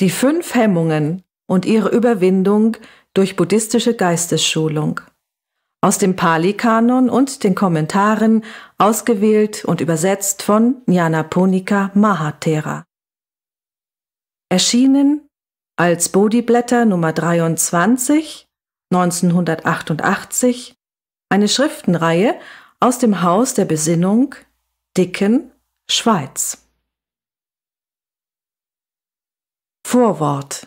Die fünf Hemmungen und ihre Überwindung durch buddhistische Geistesschulung. Aus dem Pali-Kanon und den Kommentaren ausgewählt und übersetzt von Jnanaponika Mahathera. Erschienen als Bodhiblätter Nummer 23 1988 eine Schriftenreihe aus dem Haus der Besinnung Dicken, Schweiz. Vorwort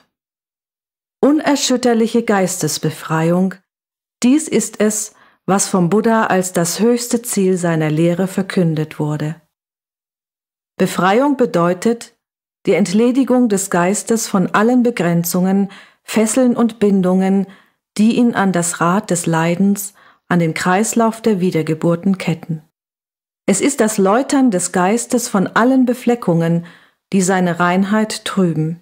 Unerschütterliche Geistesbefreiung, dies ist es, was vom Buddha als das höchste Ziel seiner Lehre verkündet wurde. Befreiung bedeutet die Entledigung des Geistes von allen Begrenzungen, Fesseln und Bindungen, die ihn an das Rad des Leidens, an den Kreislauf der Wiedergeburten ketten. Es ist das Läutern des Geistes von allen Befleckungen, die seine Reinheit trüben.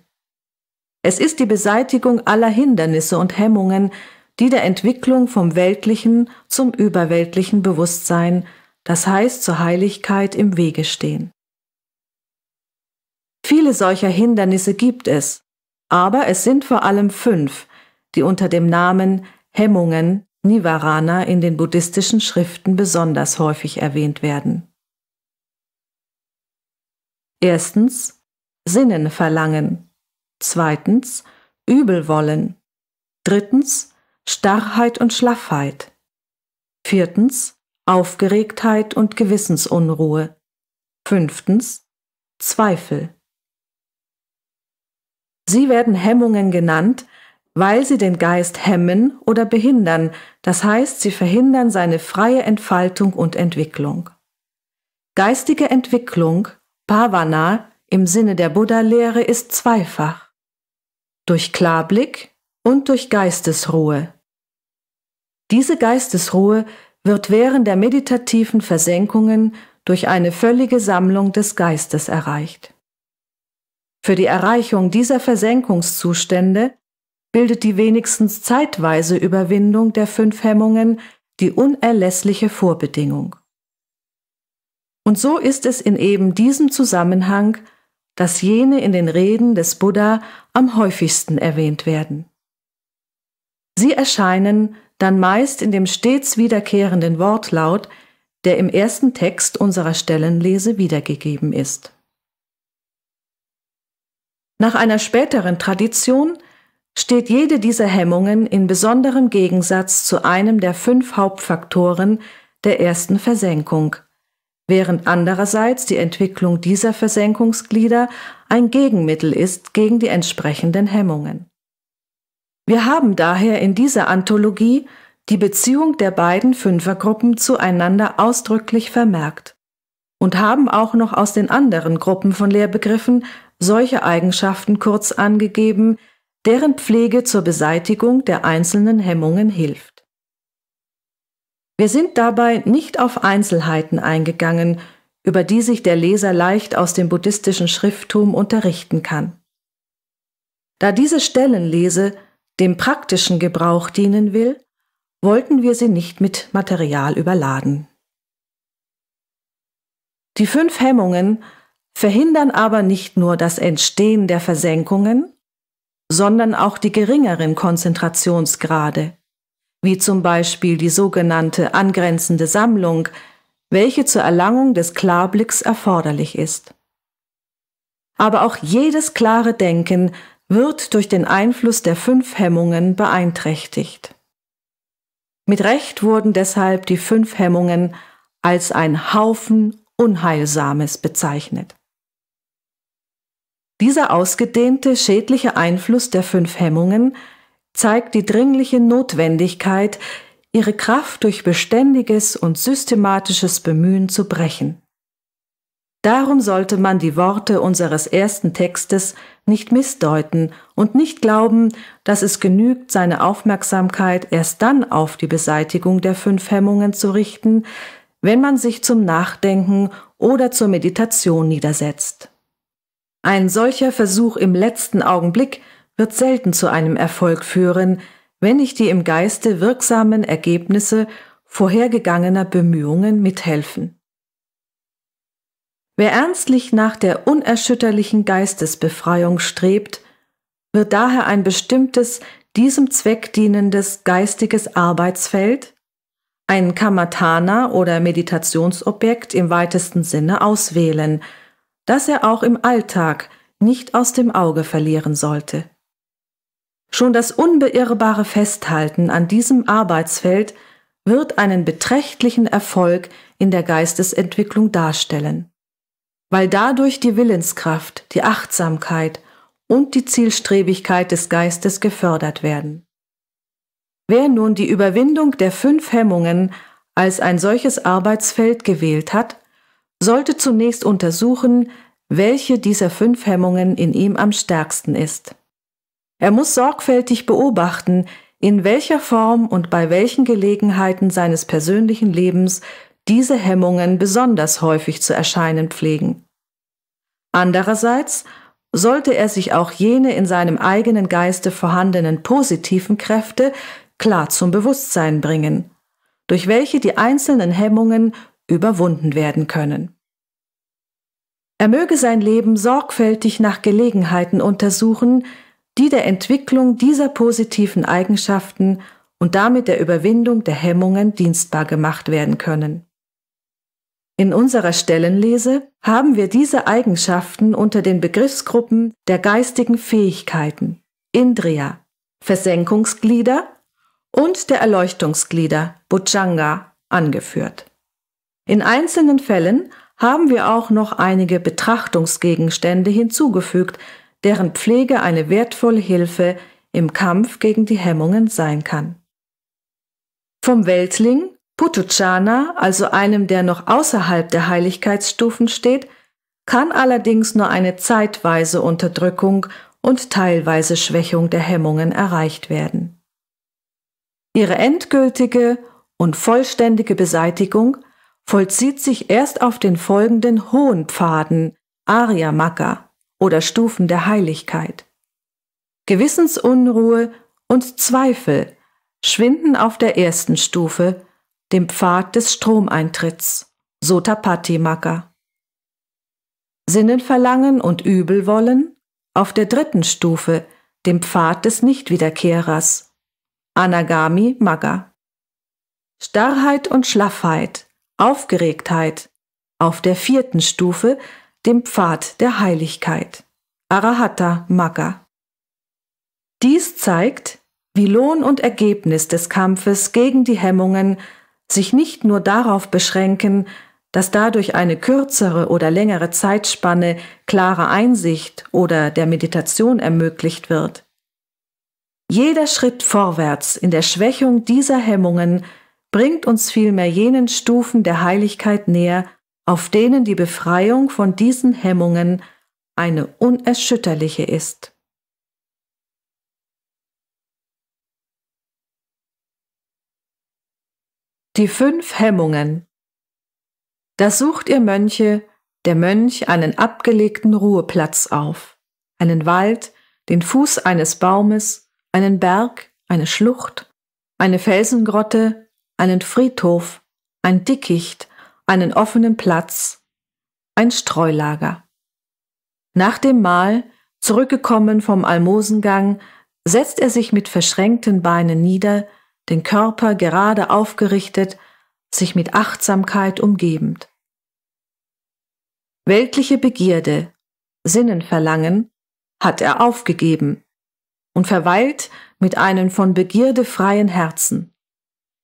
Es ist die Beseitigung aller Hindernisse und Hemmungen, die der Entwicklung vom weltlichen zum überweltlichen Bewusstsein, das heißt zur Heiligkeit im Wege stehen. Viele solcher Hindernisse gibt es, aber es sind vor allem fünf, die unter dem Namen Hemmungen Nivarana in den buddhistischen Schriften besonders häufig erwähnt werden. Erstens Sinnenverlangen zweitens Übelwollen, drittens Starrheit und Schlaffheit, viertens Aufgeregtheit und Gewissensunruhe, fünftens Zweifel. Sie werden Hemmungen genannt, weil sie den Geist hemmen oder behindern, das heißt, sie verhindern seine freie Entfaltung und Entwicklung. Geistige Entwicklung, Bhavana, im Sinne der Buddha-Lehre ist zweifach durch Klarblick und durch Geistesruhe. Diese Geistesruhe wird während der meditativen Versenkungen durch eine völlige Sammlung des Geistes erreicht. Für die Erreichung dieser Versenkungszustände bildet die wenigstens zeitweise Überwindung der fünf Hemmungen die unerlässliche Vorbedingung. Und so ist es in eben diesem Zusammenhang dass jene in den Reden des Buddha am häufigsten erwähnt werden. Sie erscheinen dann meist in dem stets wiederkehrenden Wortlaut, der im ersten Text unserer Stellenlese wiedergegeben ist. Nach einer späteren Tradition steht jede dieser Hemmungen in besonderem Gegensatz zu einem der fünf Hauptfaktoren der ersten Versenkung – während andererseits die Entwicklung dieser Versenkungsglieder ein Gegenmittel ist gegen die entsprechenden Hemmungen. Wir haben daher in dieser Anthologie die Beziehung der beiden Fünfergruppen zueinander ausdrücklich vermerkt und haben auch noch aus den anderen Gruppen von Lehrbegriffen solche Eigenschaften kurz angegeben, deren Pflege zur Beseitigung der einzelnen Hemmungen hilft. Wir sind dabei nicht auf Einzelheiten eingegangen, über die sich der Leser leicht aus dem buddhistischen Schrifttum unterrichten kann. Da diese Stellenlese dem praktischen Gebrauch dienen will, wollten wir sie nicht mit Material überladen. Die fünf Hemmungen verhindern aber nicht nur das Entstehen der Versenkungen, sondern auch die geringeren Konzentrationsgrade, wie zum Beispiel die sogenannte angrenzende Sammlung, welche zur Erlangung des Klarblicks erforderlich ist. Aber auch jedes klare Denken wird durch den Einfluss der fünf Hemmungen beeinträchtigt. Mit Recht wurden deshalb die fünf Hemmungen als ein Haufen Unheilsames bezeichnet. Dieser ausgedehnte schädliche Einfluss der fünf Hemmungen zeigt die dringliche Notwendigkeit, ihre Kraft durch beständiges und systematisches Bemühen zu brechen. Darum sollte man die Worte unseres ersten Textes nicht missdeuten und nicht glauben, dass es genügt, seine Aufmerksamkeit erst dann auf die Beseitigung der fünf Hemmungen zu richten, wenn man sich zum Nachdenken oder zur Meditation niedersetzt. Ein solcher Versuch im letzten Augenblick wird selten zu einem Erfolg führen, wenn nicht die im Geiste wirksamen Ergebnisse vorhergegangener Bemühungen mithelfen. Wer ernstlich nach der unerschütterlichen Geistesbefreiung strebt, wird daher ein bestimmtes, diesem Zweck dienendes geistiges Arbeitsfeld, ein Kamatana oder Meditationsobjekt im weitesten Sinne auswählen, das er auch im Alltag nicht aus dem Auge verlieren sollte. Schon das unbeirrbare Festhalten an diesem Arbeitsfeld wird einen beträchtlichen Erfolg in der Geistesentwicklung darstellen, weil dadurch die Willenskraft, die Achtsamkeit und die Zielstrebigkeit des Geistes gefördert werden. Wer nun die Überwindung der fünf Hemmungen als ein solches Arbeitsfeld gewählt hat, sollte zunächst untersuchen, welche dieser fünf Hemmungen in ihm am stärksten ist. Er muss sorgfältig beobachten, in welcher Form und bei welchen Gelegenheiten seines persönlichen Lebens diese Hemmungen besonders häufig zu erscheinen pflegen. Andererseits sollte er sich auch jene in seinem eigenen Geiste vorhandenen positiven Kräfte klar zum Bewusstsein bringen, durch welche die einzelnen Hemmungen überwunden werden können. Er möge sein Leben sorgfältig nach Gelegenheiten untersuchen, die der Entwicklung dieser positiven Eigenschaften und damit der Überwindung der Hemmungen dienstbar gemacht werden können. In unserer Stellenlese haben wir diese Eigenschaften unter den Begriffsgruppen der geistigen Fähigkeiten, Indriya, Versenkungsglieder und der Erleuchtungsglieder, Bhujanga, angeführt. In einzelnen Fällen haben wir auch noch einige Betrachtungsgegenstände hinzugefügt, deren Pflege eine wertvolle Hilfe im Kampf gegen die Hemmungen sein kann. Vom Weltling Putuchana, also einem, der noch außerhalb der Heiligkeitsstufen steht, kann allerdings nur eine zeitweise Unterdrückung und teilweise Schwächung der Hemmungen erreicht werden. Ihre endgültige und vollständige Beseitigung vollzieht sich erst auf den folgenden hohen Pfaden Arya Aryamaka oder Stufen der Heiligkeit. Gewissensunruhe und Zweifel schwinden auf der ersten Stufe, dem Pfad des Stromeintritts, sotapati Sotapatimaka. Sinnenverlangen und Übelwollen auf der dritten Stufe, dem Pfad des Nichtwiederkehrers, Anagami Magga. Starrheit und Schlaffheit, Aufgeregtheit auf der vierten Stufe, dem Pfad der Heiligkeit. Arahata Magga. Dies zeigt, wie Lohn und Ergebnis des Kampfes gegen die Hemmungen sich nicht nur darauf beschränken, dass dadurch eine kürzere oder längere Zeitspanne klarer Einsicht oder der Meditation ermöglicht wird. Jeder Schritt vorwärts in der Schwächung dieser Hemmungen bringt uns vielmehr jenen Stufen der Heiligkeit näher, auf denen die Befreiung von diesen Hemmungen eine unerschütterliche ist. Die fünf Hemmungen. Da sucht ihr Mönche, der Mönch einen abgelegten Ruheplatz auf, einen Wald, den Fuß eines Baumes, einen Berg, eine Schlucht, eine Felsengrotte, einen Friedhof, ein Dickicht, einen offenen Platz, ein Streulager. Nach dem Mahl, zurückgekommen vom Almosengang, setzt er sich mit verschränkten Beinen nieder, den Körper gerade aufgerichtet, sich mit Achtsamkeit umgebend. Weltliche Begierde, Sinnenverlangen hat er aufgegeben und verweilt mit einem von Begierde freien Herzen.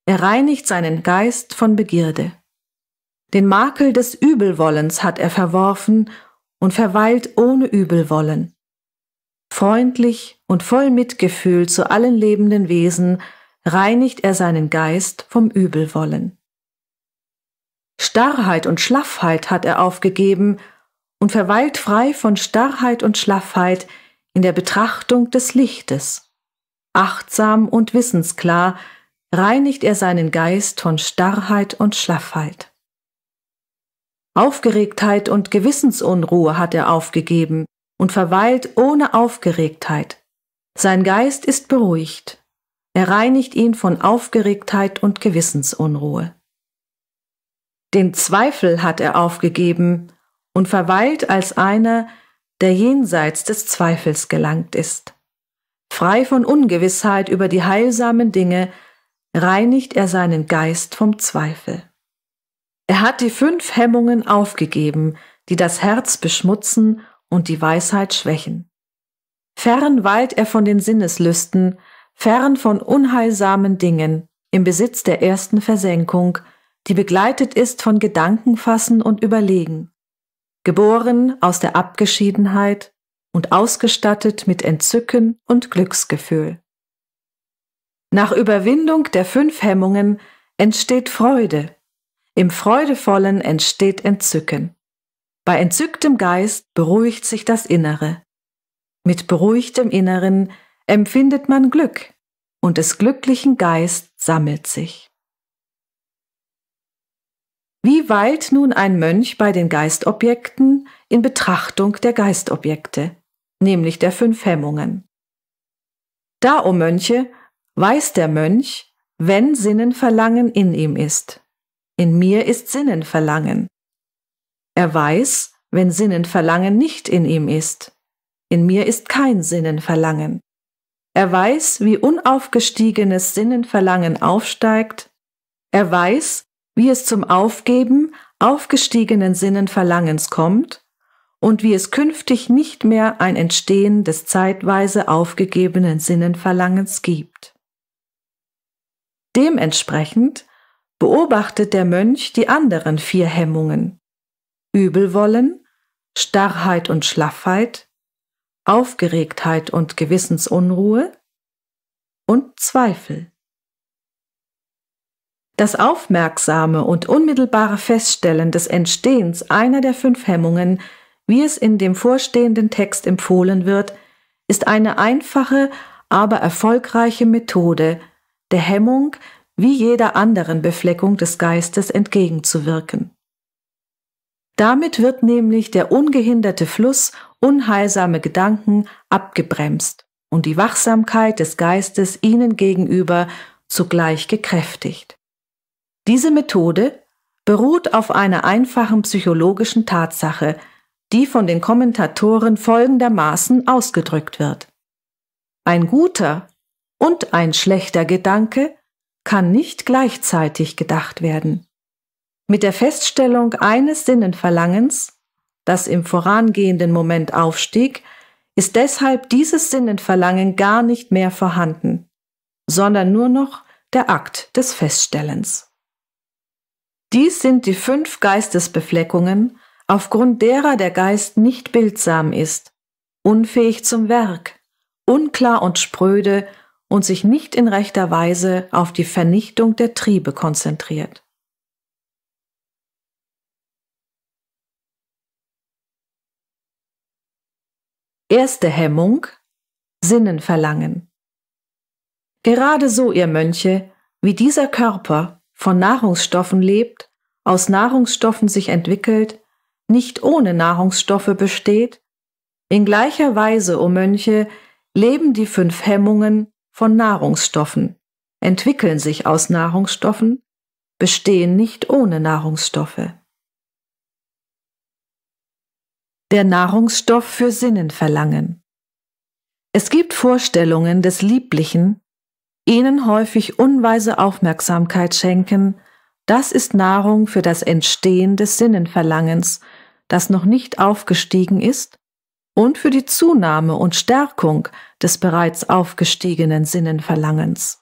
Er reinigt seinen Geist von Begierde. Den Makel des Übelwollens hat er verworfen und verweilt ohne Übelwollen. Freundlich und voll Mitgefühl zu allen lebenden Wesen reinigt er seinen Geist vom Übelwollen. Starrheit und Schlaffheit hat er aufgegeben und verweilt frei von Starrheit und Schlaffheit in der Betrachtung des Lichtes. Achtsam und wissensklar reinigt er seinen Geist von Starrheit und Schlaffheit. Aufgeregtheit und Gewissensunruhe hat er aufgegeben und verweilt ohne Aufgeregtheit. Sein Geist ist beruhigt. Er reinigt ihn von Aufgeregtheit und Gewissensunruhe. Den Zweifel hat er aufgegeben und verweilt als einer, der jenseits des Zweifels gelangt ist. Frei von Ungewissheit über die heilsamen Dinge, reinigt er seinen Geist vom Zweifel. Er hat die fünf Hemmungen aufgegeben, die das Herz beschmutzen und die Weisheit schwächen. Fern weilt er von den Sinneslüsten, fern von unheilsamen Dingen, im Besitz der ersten Versenkung, die begleitet ist von Gedankenfassen und Überlegen. Geboren aus der Abgeschiedenheit und ausgestattet mit Entzücken und Glücksgefühl. Nach Überwindung der fünf Hemmungen entsteht Freude, im Freudevollen entsteht Entzücken. Bei entzücktem Geist beruhigt sich das Innere. Mit beruhigtem Inneren empfindet man Glück und des glücklichen Geist sammelt sich. Wie weilt nun ein Mönch bei den Geistobjekten in Betrachtung der Geistobjekte, nämlich der fünf Hemmungen? Da, o oh Mönche, weiß der Mönch, wenn Sinnenverlangen in ihm ist. In mir ist Sinnenverlangen. Er weiß, wenn Sinnenverlangen nicht in ihm ist. In mir ist kein Sinnenverlangen. Er weiß, wie unaufgestiegenes Sinnenverlangen aufsteigt. Er weiß, wie es zum Aufgeben aufgestiegenen Sinnenverlangens kommt und wie es künftig nicht mehr ein Entstehen des zeitweise aufgegebenen Sinnenverlangens gibt. Dementsprechend beobachtet der Mönch die anderen vier Hemmungen. Übelwollen, Starrheit und Schlaffheit, Aufgeregtheit und Gewissensunruhe und Zweifel. Das aufmerksame und unmittelbare Feststellen des Entstehens einer der fünf Hemmungen, wie es in dem vorstehenden Text empfohlen wird, ist eine einfache, aber erfolgreiche Methode, der Hemmung wie jeder anderen Befleckung des Geistes entgegenzuwirken. Damit wird nämlich der ungehinderte Fluss unheilsame Gedanken abgebremst und die Wachsamkeit des Geistes ihnen gegenüber zugleich gekräftigt. Diese Methode beruht auf einer einfachen psychologischen Tatsache, die von den Kommentatoren folgendermaßen ausgedrückt wird. Ein guter und ein schlechter Gedanke kann nicht gleichzeitig gedacht werden. Mit der Feststellung eines Sinnenverlangens, das im vorangehenden Moment aufstieg, ist deshalb dieses Sinnenverlangen gar nicht mehr vorhanden, sondern nur noch der Akt des Feststellens. Dies sind die fünf Geistesbefleckungen, aufgrund derer der Geist nicht bildsam ist, unfähig zum Werk, unklar und spröde und sich nicht in rechter Weise auf die Vernichtung der Triebe konzentriert. Erste Hemmung Sinnenverlangen. Gerade so, ihr Mönche, wie dieser Körper von Nahrungsstoffen lebt, aus Nahrungsstoffen sich entwickelt, nicht ohne Nahrungsstoffe besteht, in gleicher Weise, o oh Mönche, leben die fünf Hemmungen von Nahrungsstoffen, entwickeln sich aus Nahrungsstoffen, bestehen nicht ohne Nahrungsstoffe. Der Nahrungsstoff für Sinnenverlangen. Es gibt Vorstellungen des Lieblichen, ihnen häufig unweise Aufmerksamkeit schenken, das ist Nahrung für das Entstehen des Sinnenverlangens, das noch nicht aufgestiegen ist und für die Zunahme und Stärkung des bereits aufgestiegenen Sinnenverlangens.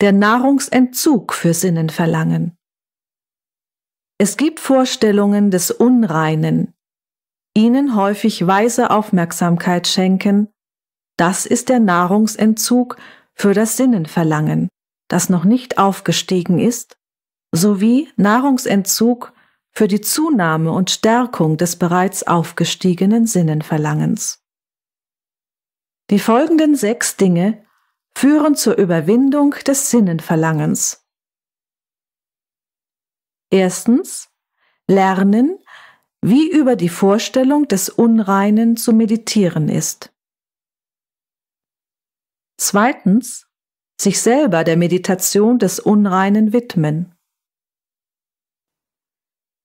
Der Nahrungsentzug für Sinnenverlangen. Es gibt Vorstellungen des Unreinen, ihnen häufig weise Aufmerksamkeit schenken, das ist der Nahrungsentzug für das Sinnenverlangen, das noch nicht aufgestiegen ist, sowie Nahrungsentzug für die Zunahme und Stärkung des bereits aufgestiegenen Sinnenverlangens. Die folgenden sechs Dinge führen zur Überwindung des Sinnenverlangens. Erstens. Lernen, wie über die Vorstellung des Unreinen zu meditieren ist. Zweitens. Sich selber der Meditation des Unreinen widmen.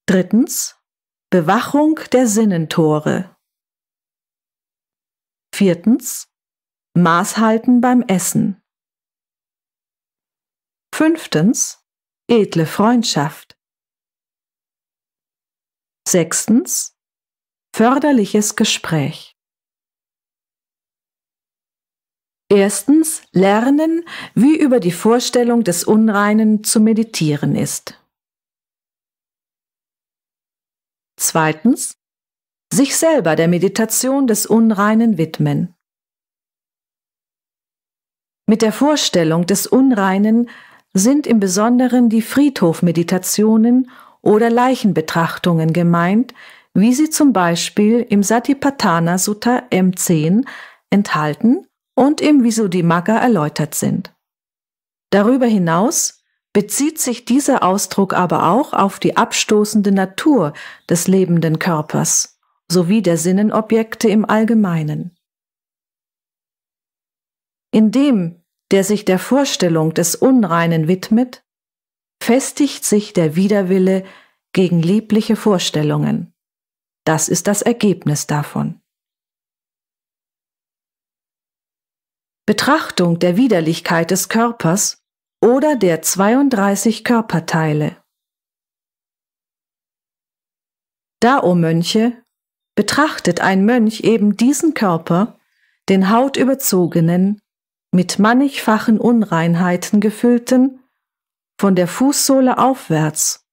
Drittens Bewachung der Sinnentore. Viertens Maßhalten beim Essen. Fünftens Edle Freundschaft. Sechstens Förderliches Gespräch. Erstens lernen, wie über die Vorstellung des Unreinen zu meditieren ist. Zweitens, sich selber der Meditation des Unreinen widmen. Mit der Vorstellung des Unreinen sind im Besonderen die Friedhofmeditationen oder Leichenbetrachtungen gemeint, wie sie zum Beispiel im Satipatthana Sutta M10 enthalten und im Visuddhimagga erläutert sind. Darüber hinaus bezieht sich dieser Ausdruck aber auch auf die abstoßende Natur des lebenden Körpers sowie der Sinnenobjekte im Allgemeinen. Indem der sich der Vorstellung des Unreinen widmet, festigt sich der Widerwille gegen liebliche Vorstellungen. Das ist das Ergebnis davon. Betrachtung der Widerlichkeit des Körpers oder der 32 Körperteile. Dao-Mönche betrachtet ein Mönch eben diesen Körper, den hautüberzogenen, mit mannigfachen Unreinheiten gefüllten, von der Fußsohle aufwärts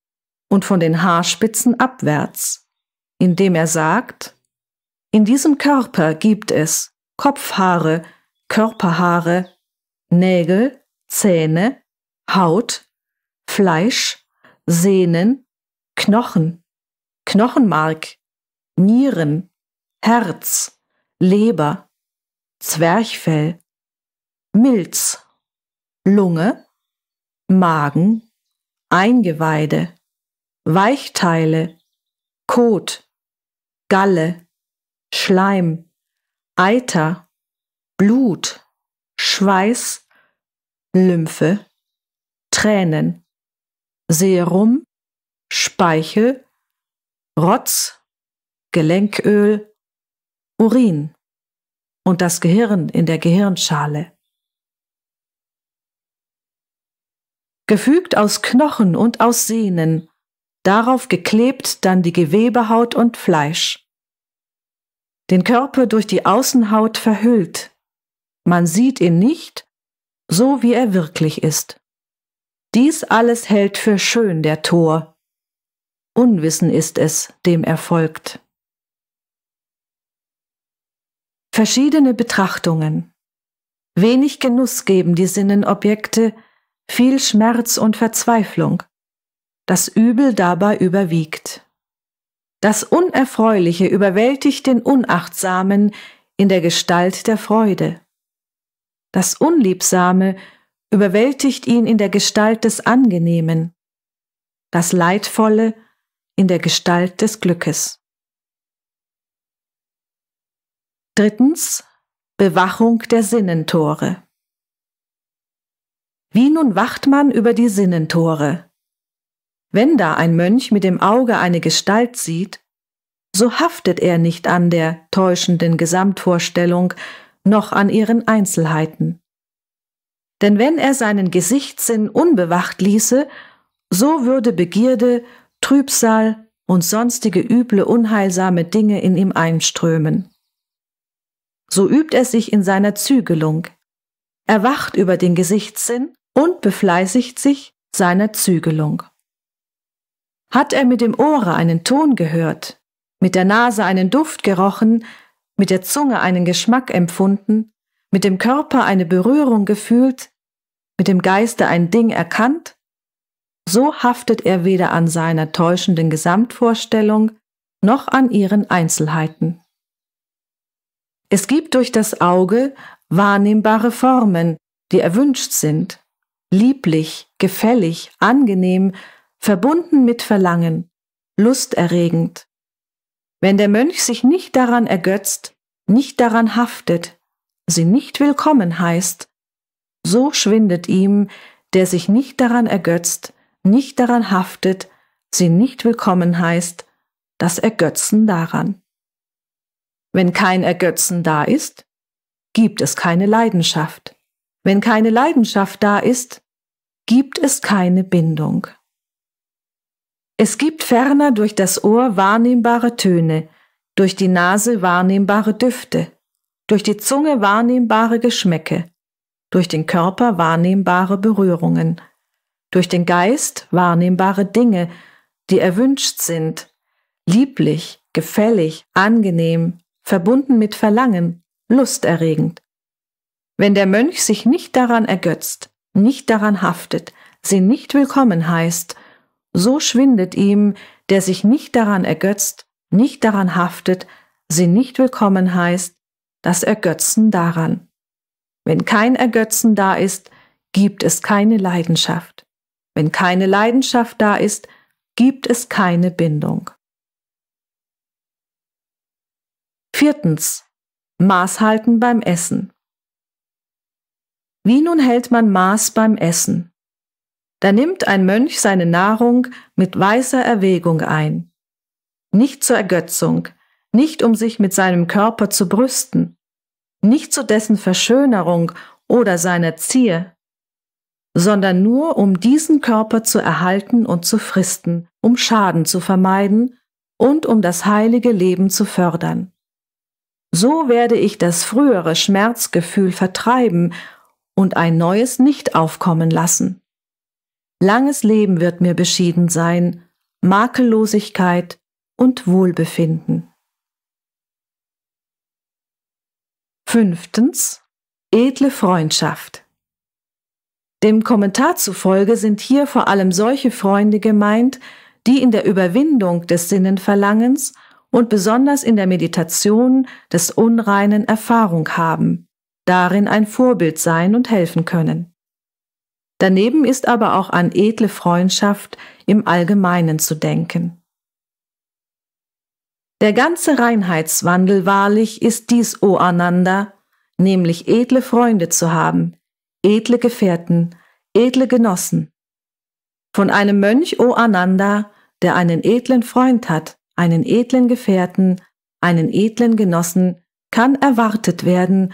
und von den Haarspitzen abwärts, indem er sagt, in diesem Körper gibt es Kopfhaare, Körperhaare, Nägel, Zähne, Haut, Fleisch, Sehnen, Knochen, Knochenmark, Nieren, Herz, Leber, Zwerchfell, Milz, Lunge, Magen, Eingeweide, Weichteile, Kot, Galle, Schleim, Eiter, Blut, Schweiß, Lymphe, Tränen, Serum, Speichel, Rotz, Gelenköl, Urin und das Gehirn in der Gehirnschale. Gefügt aus Knochen und aus Sehnen, darauf geklebt dann die Gewebehaut und Fleisch. Den Körper durch die Außenhaut verhüllt. Man sieht ihn nicht, so wie er wirklich ist. Dies alles hält für schön der Tor. Unwissen ist es, dem er folgt. Verschiedene Betrachtungen. Wenig Genuss geben die Sinnenobjekte, viel Schmerz und Verzweiflung. Das Übel dabei überwiegt. Das Unerfreuliche überwältigt den Unachtsamen in der Gestalt der Freude. Das Unliebsame überwältigt ihn in der Gestalt des Angenehmen, das Leidvolle in der Gestalt des Glückes. Drittens Bewachung der Sinnentore. Wie nun wacht man über die Sinnentore? Wenn da ein Mönch mit dem Auge eine Gestalt sieht, so haftet er nicht an der täuschenden Gesamtvorstellung noch an ihren Einzelheiten. Denn wenn er seinen Gesichtssinn unbewacht ließe, so würde Begierde, Trübsal und sonstige üble, unheilsame Dinge in ihm einströmen. So übt er sich in seiner Zügelung. erwacht über den Gesichtssinn und befleißigt sich seiner Zügelung. Hat er mit dem Ohre einen Ton gehört, mit der Nase einen Duft gerochen, mit der Zunge einen Geschmack empfunden, mit dem Körper eine Berührung gefühlt, mit dem Geiste ein Ding erkannt, so haftet er weder an seiner täuschenden Gesamtvorstellung noch an ihren Einzelheiten. Es gibt durch das Auge wahrnehmbare Formen, die erwünscht sind, lieblich, gefällig, angenehm, verbunden mit Verlangen, lusterregend. Wenn der Mönch sich nicht daran ergötzt, nicht daran haftet, sie nicht willkommen heißt, so schwindet ihm, der sich nicht daran ergötzt, nicht daran haftet, sie nicht willkommen heißt, das Ergötzen daran. Wenn kein Ergötzen da ist, gibt es keine Leidenschaft. Wenn keine Leidenschaft da ist, gibt es keine Bindung. Es gibt ferner durch das Ohr wahrnehmbare Töne, durch die Nase wahrnehmbare Düfte, durch die Zunge wahrnehmbare Geschmäcke, durch den Körper wahrnehmbare Berührungen, durch den Geist wahrnehmbare Dinge, die erwünscht sind, lieblich, gefällig, angenehm, verbunden mit Verlangen, lusterregend. Wenn der Mönch sich nicht daran ergötzt, nicht daran haftet, sie nicht willkommen heißt, so schwindet ihm, der sich nicht daran ergötzt, nicht daran haftet, sie nicht willkommen heißt, das Ergötzen daran. Wenn kein Ergötzen da ist, gibt es keine Leidenschaft. Wenn keine Leidenschaft da ist, gibt es keine Bindung. Viertens. Maß halten beim Essen. Wie nun hält man Maß beim Essen? Da nimmt ein Mönch seine Nahrung mit weiser Erwägung ein. Nicht zur Ergötzung, nicht um sich mit seinem Körper zu brüsten, nicht zu dessen Verschönerung oder seiner Zier, sondern nur um diesen Körper zu erhalten und zu fristen, um Schaden zu vermeiden und um das heilige Leben zu fördern. So werde ich das frühere Schmerzgefühl vertreiben und ein neues nicht aufkommen lassen. Langes Leben wird mir beschieden sein, Makellosigkeit und Wohlbefinden. Fünftens. Edle Freundschaft. Dem Kommentar zufolge sind hier vor allem solche Freunde gemeint, die in der Überwindung des Sinnenverlangens und besonders in der Meditation des Unreinen Erfahrung haben, darin ein Vorbild sein und helfen können. Daneben ist aber auch an edle Freundschaft im Allgemeinen zu denken. Der ganze Reinheitswandel wahrlich ist dies, O Ananda, nämlich edle Freunde zu haben, edle Gefährten, edle Genossen. Von einem Mönch, O Ananda, der einen edlen Freund hat, einen edlen Gefährten, einen edlen Genossen, kann erwartet werden,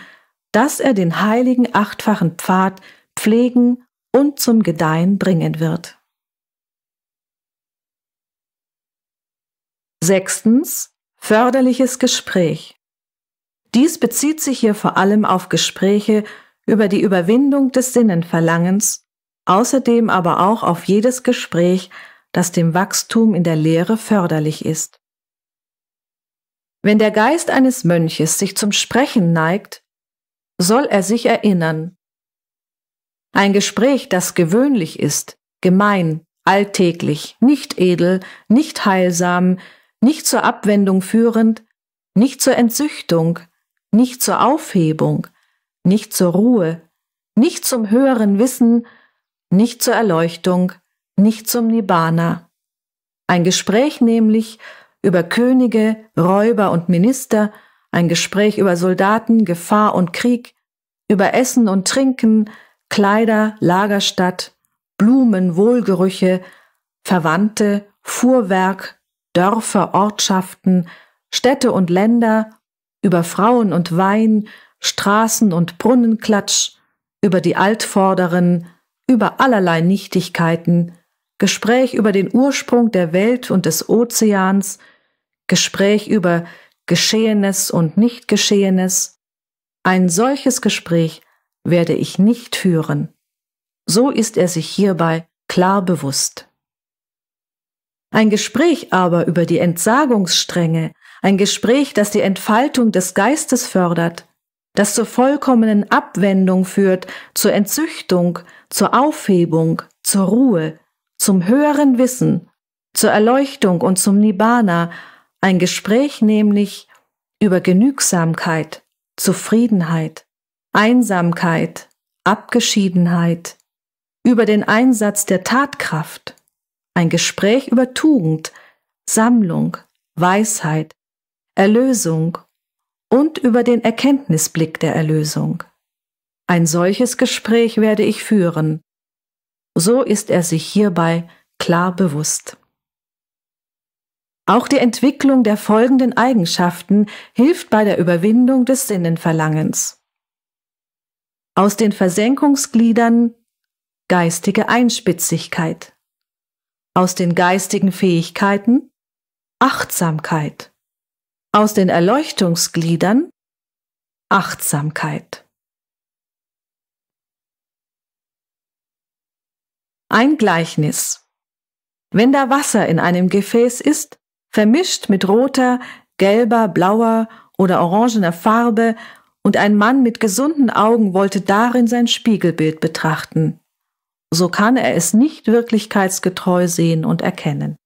dass er den heiligen achtfachen Pfad pflegen und zum Gedeihen bringen wird. Sechstens, Förderliches Gespräch. Dies bezieht sich hier vor allem auf Gespräche über die Überwindung des Sinnenverlangens, außerdem aber auch auf jedes Gespräch, das dem Wachstum in der Lehre förderlich ist. Wenn der Geist eines Mönches sich zum Sprechen neigt, soll er sich erinnern. Ein Gespräch, das gewöhnlich ist, gemein, alltäglich, nicht edel, nicht heilsam, nicht zur Abwendung führend, nicht zur Entzüchtung, nicht zur Aufhebung, nicht zur Ruhe, nicht zum höheren Wissen, nicht zur Erleuchtung, nicht zum Nibbana. Ein Gespräch nämlich über Könige, Räuber und Minister, ein Gespräch über Soldaten, Gefahr und Krieg, über Essen und Trinken, Kleider, Lagerstadt, Blumen, Wohlgerüche, Verwandte, Fuhrwerk, Dörfer, Ortschaften, Städte und Länder, über Frauen und Wein, Straßen und Brunnenklatsch, über die Altvorderen, über allerlei Nichtigkeiten, Gespräch über den Ursprung der Welt und des Ozeans, Gespräch über Geschehenes und Nichtgeschehenes. Ein solches Gespräch werde ich nicht führen. So ist er sich hierbei klar bewusst. Ein Gespräch aber über die Entsagungsstränge, ein Gespräch, das die Entfaltung des Geistes fördert, das zur vollkommenen Abwendung führt, zur Entzüchtung, zur Aufhebung, zur Ruhe, zum höheren Wissen, zur Erleuchtung und zum Nibbana, ein Gespräch nämlich über Genügsamkeit, Zufriedenheit, Einsamkeit, Abgeschiedenheit, über den Einsatz der Tatkraft, ein Gespräch über Tugend, Sammlung, Weisheit, Erlösung und über den Erkenntnisblick der Erlösung. Ein solches Gespräch werde ich führen. So ist er sich hierbei klar bewusst. Auch die Entwicklung der folgenden Eigenschaften hilft bei der Überwindung des Sinnenverlangens. Aus den Versenkungsgliedern geistige Einspitzigkeit aus den geistigen Fähigkeiten Achtsamkeit, aus den Erleuchtungsgliedern Achtsamkeit. Ein Gleichnis. Wenn da Wasser in einem Gefäß ist, vermischt mit roter, gelber, blauer oder orangener Farbe, und ein Mann mit gesunden Augen wollte darin sein Spiegelbild betrachten so kann er es nicht wirklichkeitsgetreu sehen und erkennen.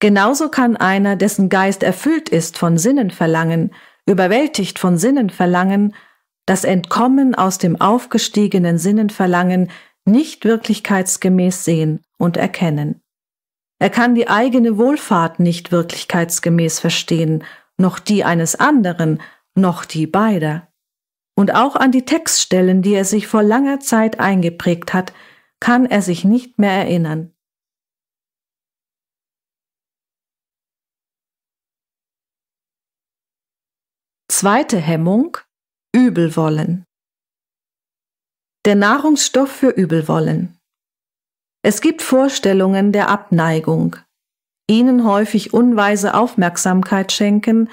Genauso kann einer, dessen Geist erfüllt ist von Sinnenverlangen, überwältigt von Sinnenverlangen, das Entkommen aus dem aufgestiegenen Sinnenverlangen nicht wirklichkeitsgemäß sehen und erkennen. Er kann die eigene Wohlfahrt nicht wirklichkeitsgemäß verstehen, noch die eines anderen, noch die beider und auch an die Textstellen, die er sich vor langer Zeit eingeprägt hat, kann er sich nicht mehr erinnern. Zweite Hemmung Übelwollen. Der Nahrungsstoff für Übelwollen. Es gibt Vorstellungen der Abneigung, ihnen häufig unweise Aufmerksamkeit schenken,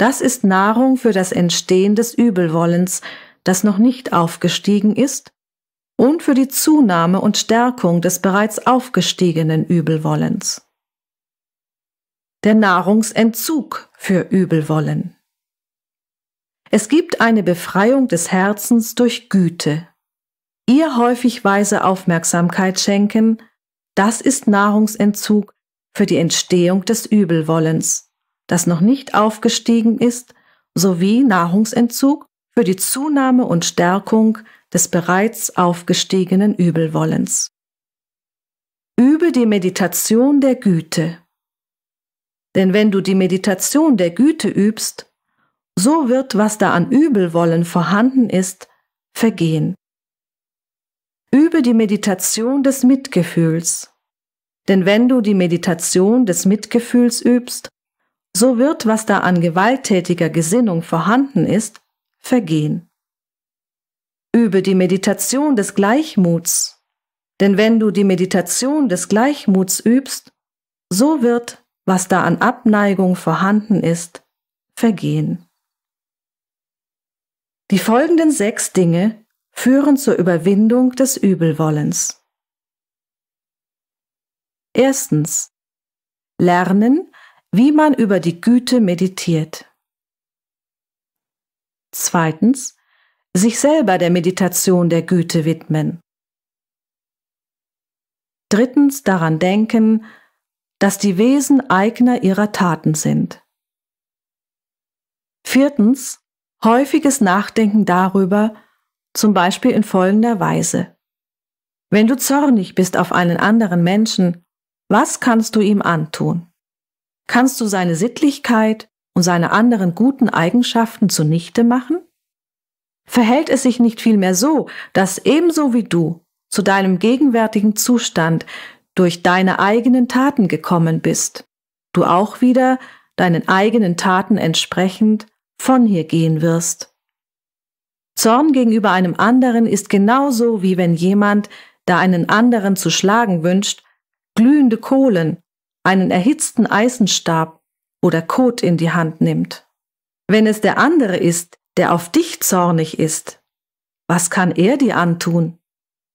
das ist Nahrung für das Entstehen des Übelwollens, das noch nicht aufgestiegen ist, und für die Zunahme und Stärkung des bereits aufgestiegenen Übelwollens. Der Nahrungsentzug für Übelwollen. Es gibt eine Befreiung des Herzens durch Güte. Ihr häufig weise Aufmerksamkeit schenken, das ist Nahrungsentzug für die Entstehung des Übelwollens das noch nicht aufgestiegen ist, sowie Nahrungsentzug für die Zunahme und Stärkung des bereits aufgestiegenen Übelwollens. Übe die Meditation der Güte. Denn wenn du die Meditation der Güte übst, so wird, was da an Übelwollen vorhanden ist, vergehen. Übe die Meditation des Mitgefühls. Denn wenn du die Meditation des Mitgefühls übst, so wird, was da an gewalttätiger Gesinnung vorhanden ist, vergehen. Übe die Meditation des Gleichmuts, denn wenn du die Meditation des Gleichmuts übst, so wird, was da an Abneigung vorhanden ist, vergehen. Die folgenden sechs Dinge führen zur Überwindung des Übelwollens. Erstens. Lernen, wie man über die Güte meditiert. Zweitens, sich selber der Meditation der Güte widmen. Drittens, daran denken, dass die Wesen Eigner ihrer Taten sind. Viertens, häufiges Nachdenken darüber, zum Beispiel in folgender Weise. Wenn du zornig bist auf einen anderen Menschen, was kannst du ihm antun? Kannst du seine Sittlichkeit und seine anderen guten Eigenschaften zunichte machen? Verhält es sich nicht vielmehr so, dass ebenso wie du zu deinem gegenwärtigen Zustand durch deine eigenen Taten gekommen bist, du auch wieder deinen eigenen Taten entsprechend von hier gehen wirst. Zorn gegenüber einem anderen ist genauso wie wenn jemand, da einen anderen zu schlagen wünscht, glühende Kohlen einen erhitzten Eisenstab oder Kot in die Hand nimmt. Wenn es der andere ist, der auf dich zornig ist, was kann er dir antun?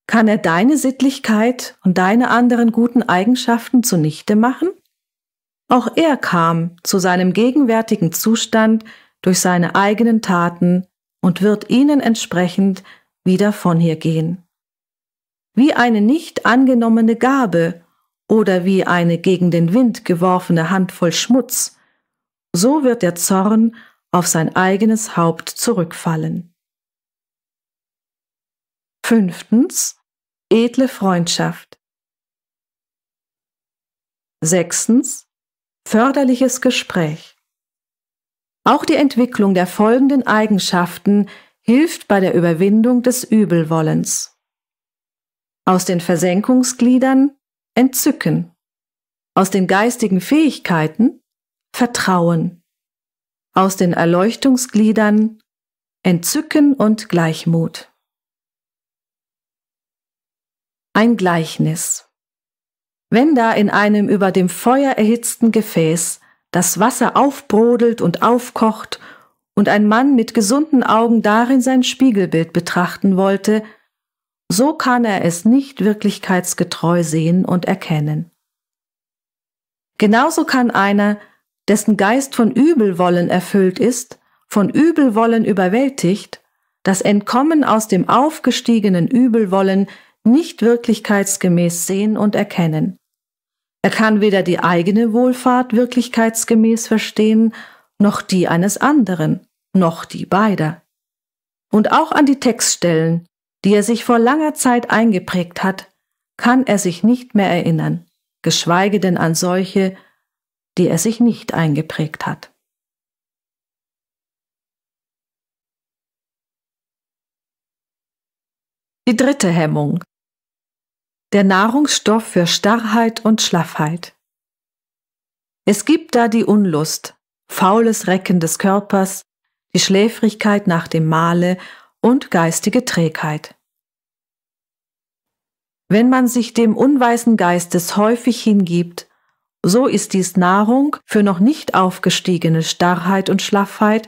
Kann er deine Sittlichkeit und deine anderen guten Eigenschaften zunichte machen? Auch er kam zu seinem gegenwärtigen Zustand durch seine eigenen Taten und wird ihnen entsprechend wieder von hier gehen. Wie eine nicht angenommene Gabe oder wie eine gegen den Wind geworfene Handvoll Schmutz, so wird der Zorn auf sein eigenes Haupt zurückfallen. Fünftens, edle Freundschaft. Sechstens, förderliches Gespräch. Auch die Entwicklung der folgenden Eigenschaften hilft bei der Überwindung des Übelwollens. Aus den Versenkungsgliedern Entzücken. Aus den geistigen Fähigkeiten Vertrauen. Aus den Erleuchtungsgliedern Entzücken und Gleichmut. Ein Gleichnis. Wenn da in einem über dem Feuer erhitzten Gefäß das Wasser aufbrodelt und aufkocht und ein Mann mit gesunden Augen darin sein Spiegelbild betrachten wollte, so kann er es nicht wirklichkeitsgetreu sehen und erkennen. Genauso kann einer, dessen Geist von Übelwollen erfüllt ist, von Übelwollen überwältigt, das Entkommen aus dem aufgestiegenen Übelwollen nicht wirklichkeitsgemäß sehen und erkennen. Er kann weder die eigene Wohlfahrt wirklichkeitsgemäß verstehen, noch die eines anderen, noch die beider. Und auch an die Textstellen, die er sich vor langer Zeit eingeprägt hat, kann er sich nicht mehr erinnern, geschweige denn an solche, die er sich nicht eingeprägt hat. Die dritte Hemmung. Der Nahrungsstoff für Starrheit und Schlaffheit. Es gibt da die Unlust, faules Recken des Körpers, die Schläfrigkeit nach dem Mahle und geistige Trägheit. Wenn man sich dem unweisen Geistes häufig hingibt, so ist dies Nahrung für noch nicht aufgestiegene Starrheit und Schlaffheit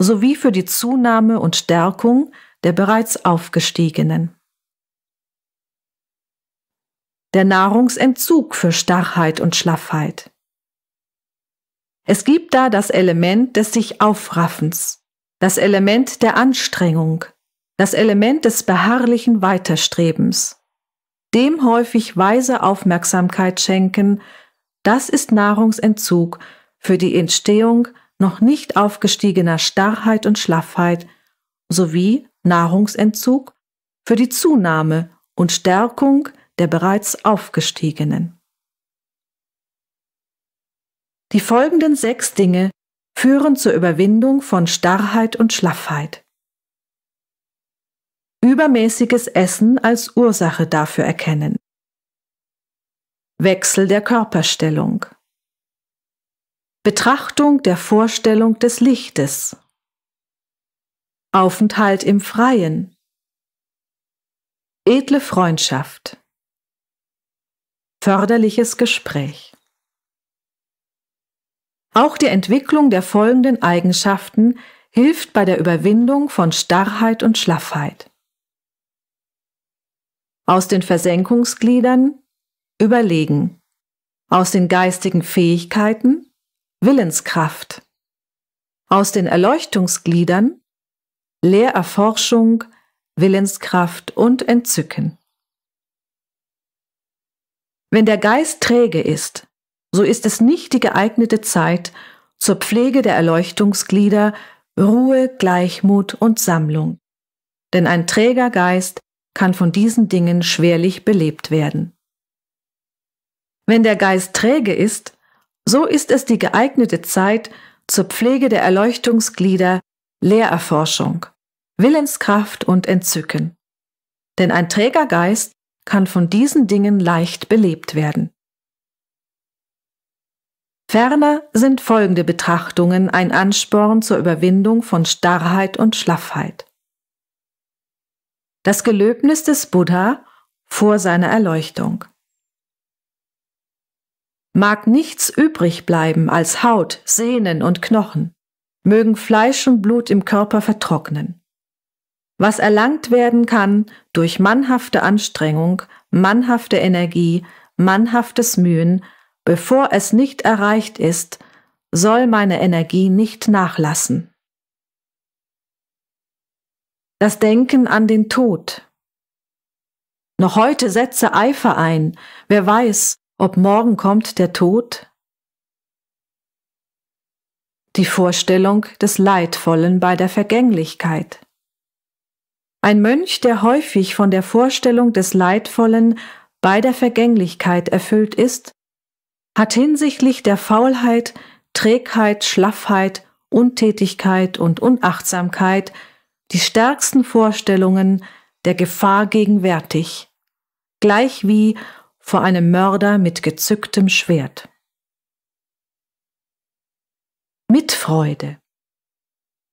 sowie für die Zunahme und Stärkung der bereits aufgestiegenen. Der Nahrungsentzug für Starrheit und Schlaffheit. Es gibt da das Element des sich Aufraffens, das Element der Anstrengung, das Element des beharrlichen Weiterstrebens. Dem häufig weise Aufmerksamkeit schenken, das ist Nahrungsentzug für die Entstehung noch nicht aufgestiegener Starrheit und Schlaffheit sowie Nahrungsentzug für die Zunahme und Stärkung der bereits aufgestiegenen. Die folgenden sechs Dinge führen zur Überwindung von Starrheit und Schlaffheit. Übermäßiges Essen als Ursache dafür erkennen. Wechsel der Körperstellung. Betrachtung der Vorstellung des Lichtes. Aufenthalt im Freien. Edle Freundschaft. Förderliches Gespräch. Auch die Entwicklung der folgenden Eigenschaften hilft bei der Überwindung von Starrheit und Schlaffheit. Aus den Versenkungsgliedern Überlegen. Aus den geistigen Fähigkeiten Willenskraft. Aus den Erleuchtungsgliedern Lehrerforschung, Willenskraft und Entzücken. Wenn der Geist träge ist, so ist es nicht die geeignete Zeit zur Pflege der Erleuchtungsglieder Ruhe, Gleichmut und Sammlung. Denn ein träger Geist kann von diesen Dingen schwerlich belebt werden. Wenn der Geist träge ist, so ist es die geeignete Zeit zur Pflege der Erleuchtungsglieder Lehrerforschung, Willenskraft und Entzücken. Denn ein träger Geist kann von diesen Dingen leicht belebt werden. Ferner sind folgende Betrachtungen ein Ansporn zur Überwindung von Starrheit und Schlaffheit. Das Gelöbnis des Buddha vor seiner Erleuchtung. Mag nichts übrig bleiben als Haut, Sehnen und Knochen, mögen Fleisch und Blut im Körper vertrocknen. Was erlangt werden kann durch mannhafte Anstrengung, mannhafte Energie, mannhaftes Mühen, Bevor es nicht erreicht ist, soll meine Energie nicht nachlassen. Das Denken an den Tod. Noch heute setze Eifer ein, wer weiß, ob morgen kommt der Tod. Die Vorstellung des Leidvollen bei der Vergänglichkeit. Ein Mönch, der häufig von der Vorstellung des Leidvollen bei der Vergänglichkeit erfüllt ist, hat hinsichtlich der Faulheit, Trägheit, Schlaffheit, Untätigkeit und Unachtsamkeit die stärksten Vorstellungen der Gefahr gegenwärtig, gleich wie vor einem Mörder mit gezücktem Schwert. Mitfreude.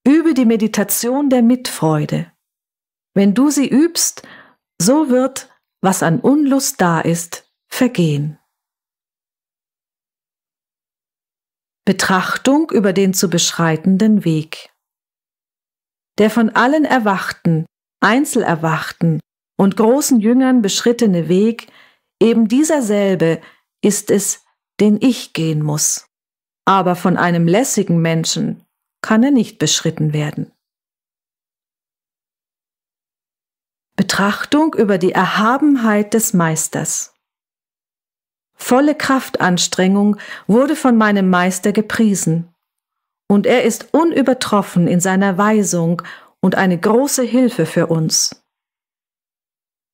Übe die Meditation der Mitfreude. Wenn du sie übst, so wird, was an Unlust da ist, vergehen. Betrachtung über den zu beschreitenden Weg. Der von allen Erwachten, Einzelerwachten und großen Jüngern beschrittene Weg, eben dieser selbe, ist es, den ich gehen muss. Aber von einem lässigen Menschen kann er nicht beschritten werden. Betrachtung über die Erhabenheit des Meisters volle Kraftanstrengung wurde von meinem Meister gepriesen. Und er ist unübertroffen in seiner Weisung und eine große Hilfe für uns.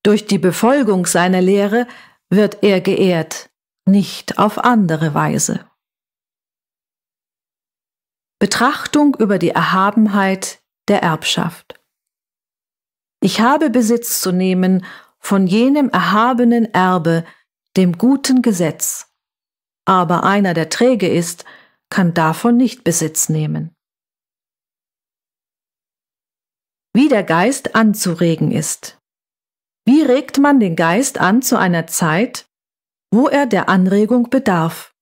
Durch die Befolgung seiner Lehre wird er geehrt, nicht auf andere Weise. Betrachtung über die Erhabenheit der Erbschaft. Ich habe Besitz zu nehmen von jenem erhabenen Erbe, dem guten Gesetz. Aber einer, der träge ist, kann davon nicht Besitz nehmen. Wie der Geist anzuregen ist. Wie regt man den Geist an zu einer Zeit, wo er der Anregung bedarf?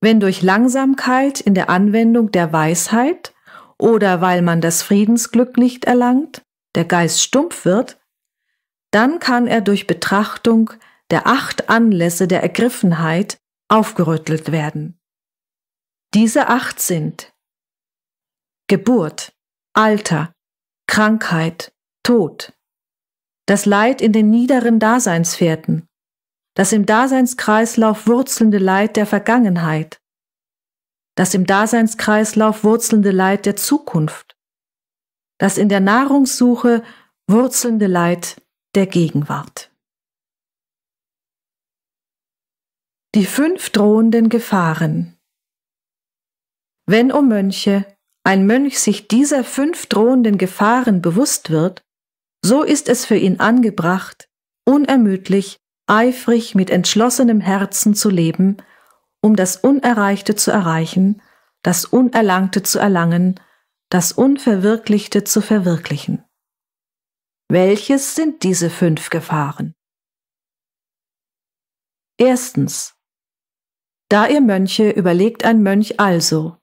Wenn durch Langsamkeit in der Anwendung der Weisheit oder weil man das Friedensglück nicht erlangt, der Geist stumpf wird, dann kann er durch Betrachtung der acht Anlässe der Ergriffenheit aufgerüttelt werden. Diese acht sind Geburt, Alter, Krankheit, Tod, das Leid in den niederen Daseinsfährten, das im Daseinskreislauf wurzelnde Leid der Vergangenheit, das im Daseinskreislauf wurzelnde Leid der Zukunft, das in der Nahrungssuche wurzelnde Leid der Gegenwart. Die fünf drohenden Gefahren. Wenn, o oh Mönche, ein Mönch sich dieser fünf drohenden Gefahren bewusst wird, so ist es für ihn angebracht, unermüdlich, eifrig mit entschlossenem Herzen zu leben, um das Unerreichte zu erreichen, das Unerlangte zu erlangen, das Unverwirklichte zu verwirklichen. Welches sind diese fünf Gefahren? Erstens da ihr Mönche überlegt ein Mönch also.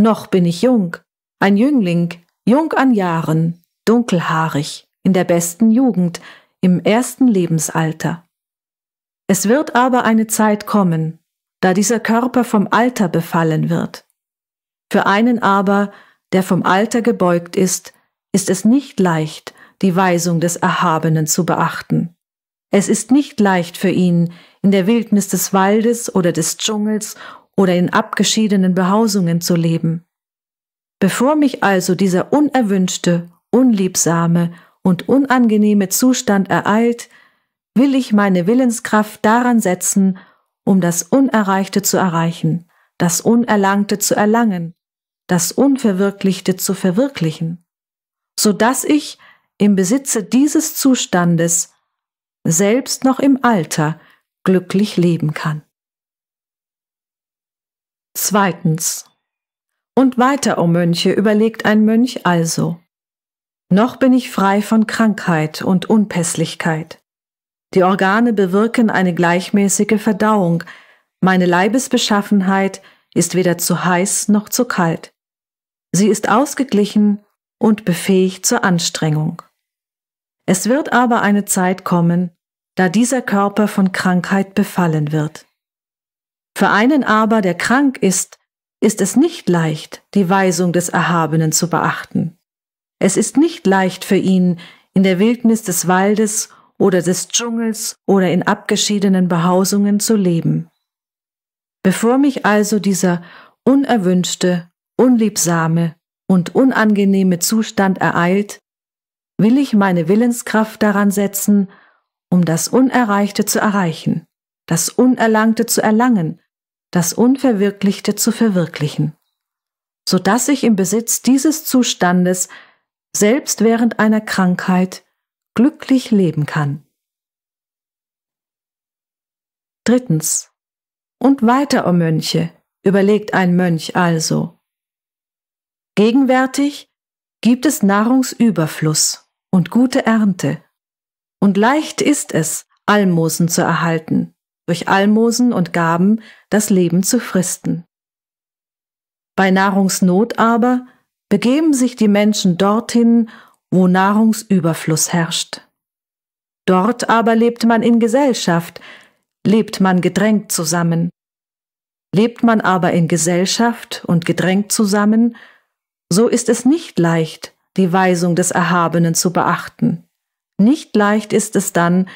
Noch bin ich jung, ein Jüngling, jung an Jahren, dunkelhaarig, in der besten Jugend, im ersten Lebensalter. Es wird aber eine Zeit kommen, da dieser Körper vom Alter befallen wird. Für einen aber, der vom Alter gebeugt ist, ist es nicht leicht, die Weisung des Erhabenen zu beachten. Es ist nicht leicht für ihn, in der Wildnis des Waldes oder des Dschungels oder in abgeschiedenen Behausungen zu leben. Bevor mich also dieser unerwünschte, unliebsame und unangenehme Zustand ereilt, will ich meine Willenskraft daran setzen, um das Unerreichte zu erreichen, das Unerlangte zu erlangen, das Unverwirklichte zu verwirklichen, so dass ich im Besitze dieses Zustandes, selbst noch im Alter, glücklich leben kann. Zweitens. Und weiter, o oh Mönche, überlegt ein Mönch also. Noch bin ich frei von Krankheit und Unpässlichkeit. Die Organe bewirken eine gleichmäßige Verdauung. Meine Leibesbeschaffenheit ist weder zu heiß noch zu kalt. Sie ist ausgeglichen und befähigt zur Anstrengung. Es wird aber eine Zeit kommen, da dieser Körper von Krankheit befallen wird. Für einen aber, der krank ist, ist es nicht leicht, die Weisung des Erhabenen zu beachten. Es ist nicht leicht für ihn, in der Wildnis des Waldes oder des Dschungels oder in abgeschiedenen Behausungen zu leben. Bevor mich also dieser unerwünschte, unliebsame und unangenehme Zustand ereilt, will ich meine Willenskraft daran setzen, um das Unerreichte zu erreichen, das Unerlangte zu erlangen, das Unverwirklichte zu verwirklichen, so dass ich im Besitz dieses Zustandes selbst während einer Krankheit glücklich leben kann. Drittens. Und weiter, o oh Mönche, überlegt ein Mönch also. Gegenwärtig gibt es Nahrungsüberfluss und gute Ernte. Und leicht ist es, Almosen zu erhalten, durch Almosen und Gaben das Leben zu fristen. Bei Nahrungsnot aber begeben sich die Menschen dorthin, wo Nahrungsüberfluss herrscht. Dort aber lebt man in Gesellschaft, lebt man gedrängt zusammen. Lebt man aber in Gesellschaft und gedrängt zusammen, so ist es nicht leicht, die Weisung des Erhabenen zu beachten. Nicht leicht ist es dann,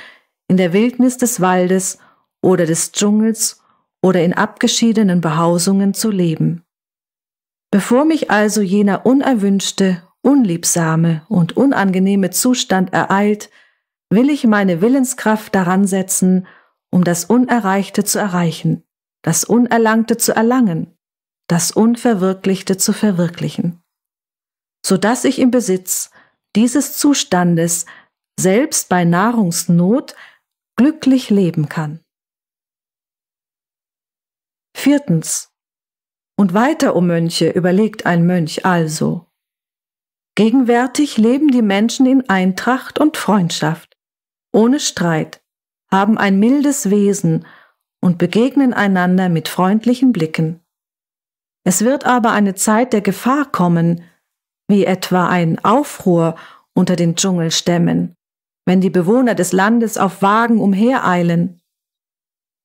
in der Wildnis des Waldes oder des Dschungels oder in abgeschiedenen Behausungen zu leben. Bevor mich also jener unerwünschte, unliebsame und unangenehme Zustand ereilt, will ich meine Willenskraft daran setzen, um das Unerreichte zu erreichen, das Unerlangte zu erlangen, das Unverwirklichte zu verwirklichen, so dass ich im Besitz dieses Zustandes selbst bei Nahrungsnot glücklich leben kann. Viertens. Und weiter, o um Mönche, überlegt ein Mönch also. Gegenwärtig leben die Menschen in Eintracht und Freundschaft, ohne Streit, haben ein mildes Wesen und begegnen einander mit freundlichen Blicken. Es wird aber eine Zeit der Gefahr kommen, wie etwa ein Aufruhr unter den Dschungelstämmen, wenn die Bewohner des Landes auf Wagen umhereilen.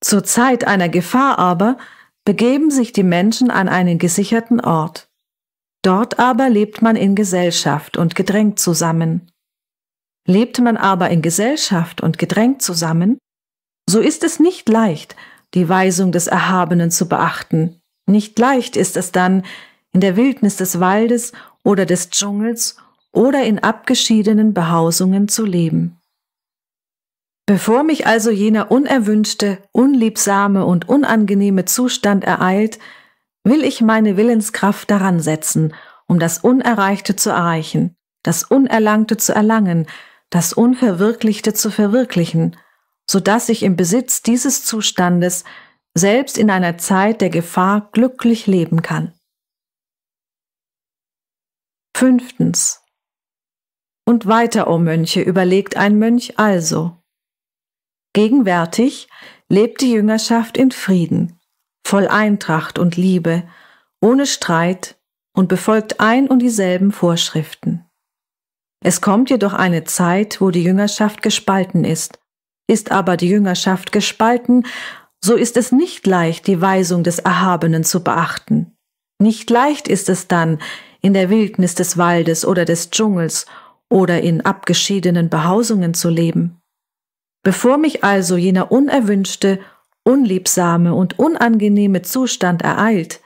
Zur Zeit einer Gefahr aber begeben sich die Menschen an einen gesicherten Ort. Dort aber lebt man in Gesellschaft und gedrängt zusammen. Lebt man aber in Gesellschaft und gedrängt zusammen, so ist es nicht leicht, die Weisung des Erhabenen zu beachten. Nicht leicht ist es dann, in der Wildnis des Waldes oder des Dschungels oder in abgeschiedenen Behausungen zu leben. Bevor mich also jener unerwünschte, unliebsame und unangenehme Zustand ereilt, will ich meine Willenskraft daran setzen, um das Unerreichte zu erreichen, das Unerlangte zu erlangen, das Unverwirklichte zu verwirklichen, so dass ich im Besitz dieses Zustandes selbst in einer Zeit der Gefahr glücklich leben kann. Fünftens. Und weiter, o oh Mönche, überlegt ein Mönch also. Gegenwärtig lebt die Jüngerschaft in Frieden, voll Eintracht und Liebe, ohne Streit und befolgt ein und dieselben Vorschriften. Es kommt jedoch eine Zeit, wo die Jüngerschaft gespalten ist. Ist aber die Jüngerschaft gespalten, so ist es nicht leicht, die Weisung des Erhabenen zu beachten. Nicht leicht ist es dann, in der Wildnis des Waldes oder des Dschungels oder in abgeschiedenen Behausungen zu leben. Bevor mich also jener unerwünschte, unliebsame und unangenehme Zustand ereilt,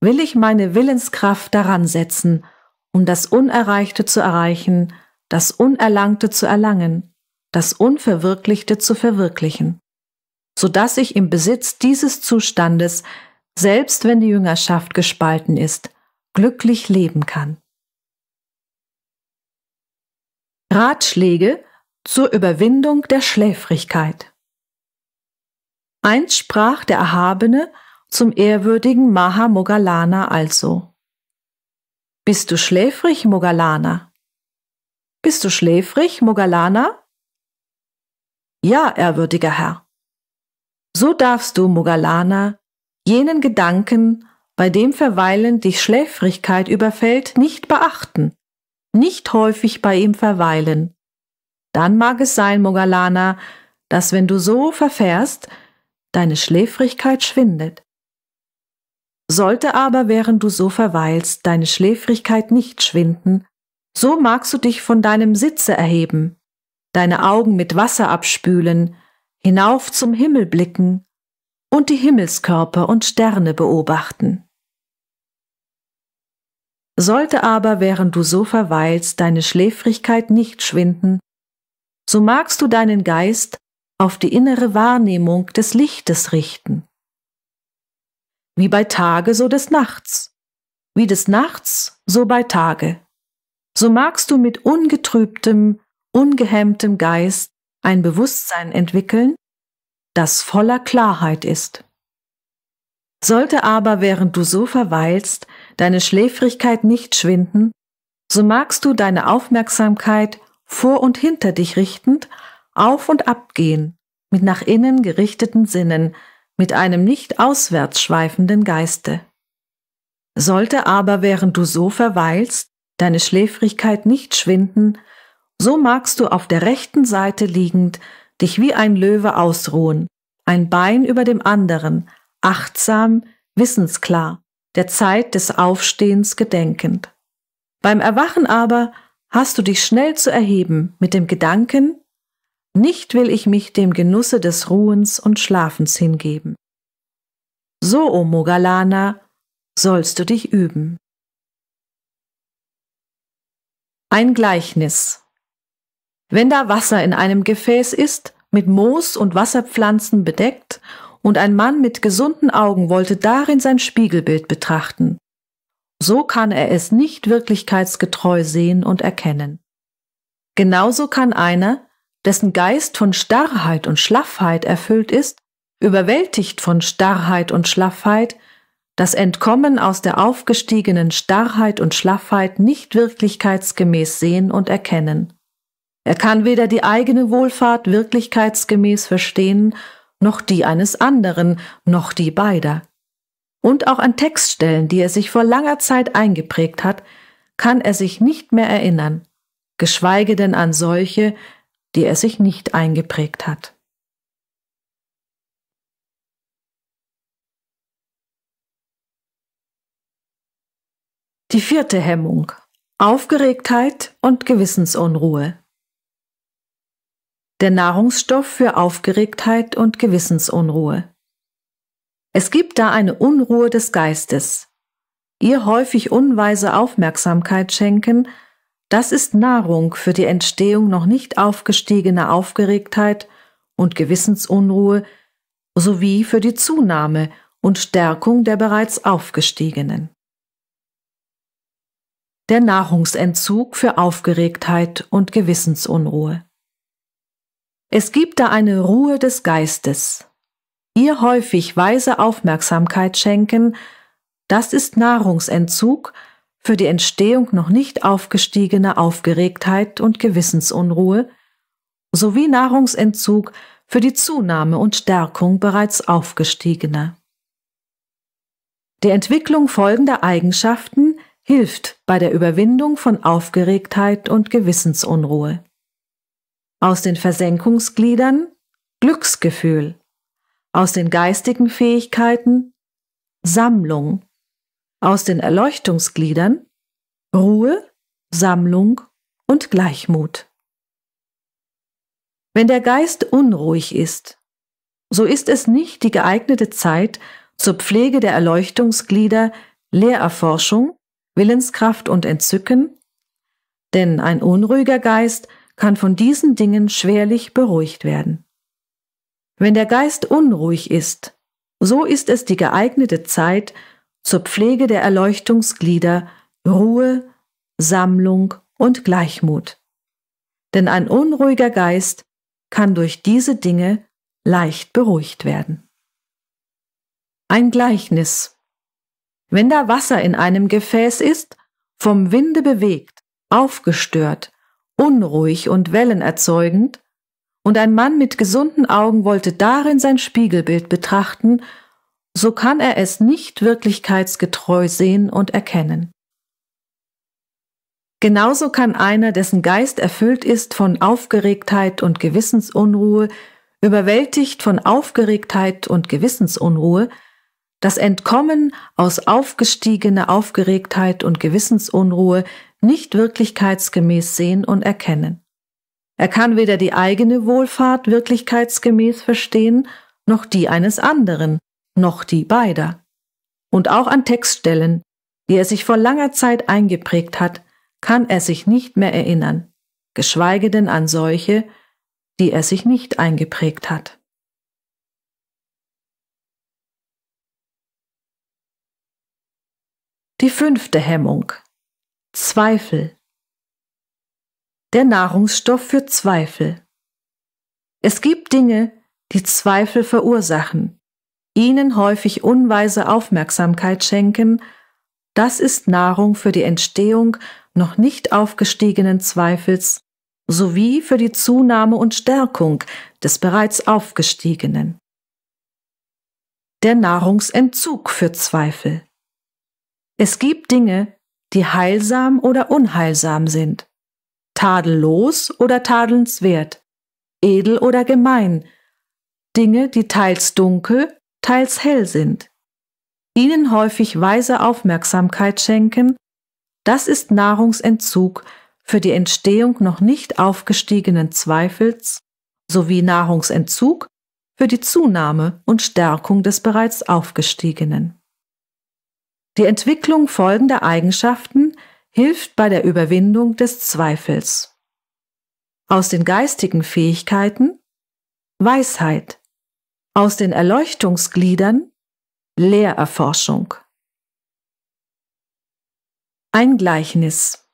will ich meine Willenskraft daran setzen, um das Unerreichte zu erreichen, das Unerlangte zu erlangen, das Unverwirklichte zu verwirklichen, so dass ich im Besitz dieses Zustandes, selbst wenn die Jüngerschaft gespalten ist, glücklich leben kann. Ratschläge zur Überwindung der Schläfrigkeit. Einst sprach der Erhabene zum ehrwürdigen Maha Mogalana also. Bist du schläfrig, Mogalana? Bist du schläfrig, Mogalana? Ja, ehrwürdiger Herr. So darfst du, Mogalana, jenen Gedanken, bei dem verweilen dich Schläfrigkeit überfällt, nicht beachten, nicht häufig bei ihm verweilen. Dann mag es sein, Mogalana, dass wenn du so verfährst, deine Schläfrigkeit schwindet. Sollte aber, während du so verweilst, deine Schläfrigkeit nicht schwinden, so magst du dich von deinem Sitze erheben, deine Augen mit Wasser abspülen, hinauf zum Himmel blicken und die Himmelskörper und Sterne beobachten. Sollte aber, während du so verweilst, deine Schläfrigkeit nicht schwinden, so magst du deinen Geist auf die innere Wahrnehmung des Lichtes richten. Wie bei Tage, so des Nachts. Wie des Nachts, so bei Tage. So magst du mit ungetrübtem, ungehemmtem Geist ein Bewusstsein entwickeln, das voller Klarheit ist. Sollte aber, während du so verweilst, deine Schläfrigkeit nicht schwinden, so magst du deine Aufmerksamkeit vor und hinter dich richtend auf und abgehen, mit nach innen gerichteten Sinnen, mit einem nicht auswärts schweifenden Geiste. Sollte aber, während du so verweilst, deine Schläfrigkeit nicht schwinden, so magst du auf der rechten Seite liegend dich wie ein Löwe ausruhen, ein Bein über dem anderen, achtsam, wissensklar, der Zeit des Aufstehens gedenkend. Beim Erwachen aber hast du dich schnell zu erheben mit dem Gedanken, nicht will ich mich dem Genusse des Ruhens und Schlafens hingeben. So, o oh Mogalana, sollst du dich üben. Ein Gleichnis. Wenn da Wasser in einem Gefäß ist, mit Moos und Wasserpflanzen bedeckt und ein Mann mit gesunden Augen wollte darin sein Spiegelbild betrachten. So kann er es nicht wirklichkeitsgetreu sehen und erkennen. Genauso kann einer, dessen Geist von Starrheit und Schlaffheit erfüllt ist, überwältigt von Starrheit und Schlaffheit, das Entkommen aus der aufgestiegenen Starrheit und Schlaffheit nicht wirklichkeitsgemäß sehen und erkennen. Er kann weder die eigene Wohlfahrt wirklichkeitsgemäß verstehen noch die eines anderen, noch die beider. Und auch an Textstellen, die er sich vor langer Zeit eingeprägt hat, kann er sich nicht mehr erinnern, geschweige denn an solche, die er sich nicht eingeprägt hat. Die vierte Hemmung Aufgeregtheit und Gewissensunruhe der Nahrungsstoff für Aufgeregtheit und Gewissensunruhe. Es gibt da eine Unruhe des Geistes. Ihr häufig unweise Aufmerksamkeit schenken, das ist Nahrung für die Entstehung noch nicht aufgestiegener Aufgeregtheit und Gewissensunruhe sowie für die Zunahme und Stärkung der bereits aufgestiegenen. Der Nahrungsentzug für Aufgeregtheit und Gewissensunruhe. Es gibt da eine Ruhe des Geistes. Ihr häufig weise Aufmerksamkeit schenken, das ist Nahrungsentzug für die Entstehung noch nicht aufgestiegener Aufgeregtheit und Gewissensunruhe, sowie Nahrungsentzug für die Zunahme und Stärkung bereits aufgestiegener. Die Entwicklung folgender Eigenschaften hilft bei der Überwindung von Aufgeregtheit und Gewissensunruhe aus den Versenkungsgliedern Glücksgefühl, aus den geistigen Fähigkeiten Sammlung, aus den Erleuchtungsgliedern Ruhe, Sammlung und Gleichmut. Wenn der Geist unruhig ist, so ist es nicht die geeignete Zeit zur Pflege der Erleuchtungsglieder Lehrerforschung, Willenskraft und Entzücken, denn ein unruhiger Geist kann von diesen Dingen schwerlich beruhigt werden. Wenn der Geist unruhig ist, so ist es die geeignete Zeit zur Pflege der Erleuchtungsglieder Ruhe, Sammlung und Gleichmut. Denn ein unruhiger Geist kann durch diese Dinge leicht beruhigt werden. Ein Gleichnis. Wenn da Wasser in einem Gefäß ist, vom Winde bewegt, aufgestört, unruhig und wellenerzeugend, und ein Mann mit gesunden Augen wollte darin sein Spiegelbild betrachten, so kann er es nicht wirklichkeitsgetreu sehen und erkennen. Genauso kann einer, dessen Geist erfüllt ist von Aufgeregtheit und Gewissensunruhe, überwältigt von Aufgeregtheit und Gewissensunruhe, das Entkommen aus aufgestiegener Aufgeregtheit und Gewissensunruhe nicht wirklichkeitsgemäß sehen und erkennen. Er kann weder die eigene Wohlfahrt wirklichkeitsgemäß verstehen, noch die eines anderen, noch die beider. Und auch an Textstellen, die er sich vor langer Zeit eingeprägt hat, kann er sich nicht mehr erinnern, geschweige denn an solche, die er sich nicht eingeprägt hat. Die fünfte Hemmung Zweifel. Der Nahrungsstoff für Zweifel. Es gibt Dinge, die Zweifel verursachen, ihnen häufig unweise Aufmerksamkeit schenken, das ist Nahrung für die Entstehung noch nicht aufgestiegenen Zweifels sowie für die Zunahme und Stärkung des bereits aufgestiegenen. Der Nahrungsentzug für Zweifel. Es gibt Dinge, die heilsam oder unheilsam sind, tadellos oder tadelnswert, edel oder gemein, Dinge, die teils dunkel, teils hell sind. Ihnen häufig weise Aufmerksamkeit schenken, das ist Nahrungsentzug für die Entstehung noch nicht aufgestiegenen Zweifels sowie Nahrungsentzug für die Zunahme und Stärkung des bereits Aufgestiegenen. Die Entwicklung folgender Eigenschaften hilft bei der Überwindung des Zweifels. Aus den geistigen Fähigkeiten Weisheit, aus den Erleuchtungsgliedern Lehrerforschung. Ein Gleichnis.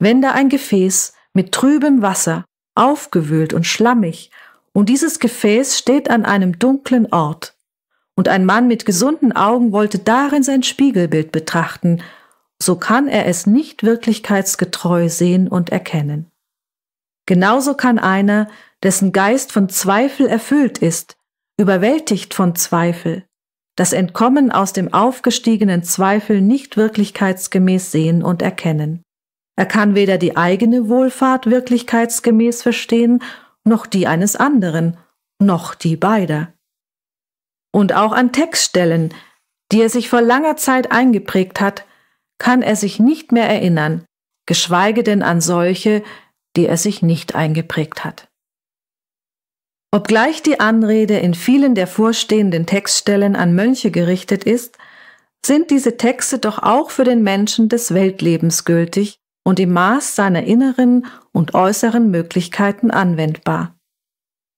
Wenn da ein Gefäß mit trübem Wasser, aufgewühlt und schlammig, und dieses Gefäß steht an einem dunklen Ort, und ein Mann mit gesunden Augen wollte darin sein Spiegelbild betrachten, so kann er es nicht wirklichkeitsgetreu sehen und erkennen. Genauso kann einer, dessen Geist von Zweifel erfüllt ist, überwältigt von Zweifel, das Entkommen aus dem aufgestiegenen Zweifel nicht wirklichkeitsgemäß sehen und erkennen. Er kann weder die eigene Wohlfahrt wirklichkeitsgemäß verstehen, noch die eines anderen, noch die beider und auch an Textstellen, die er sich vor langer Zeit eingeprägt hat, kann er sich nicht mehr erinnern, geschweige denn an solche, die er sich nicht eingeprägt hat. Obgleich die Anrede in vielen der vorstehenden Textstellen an Mönche gerichtet ist, sind diese Texte doch auch für den Menschen des Weltlebens gültig und im Maß seiner inneren und äußeren Möglichkeiten anwendbar.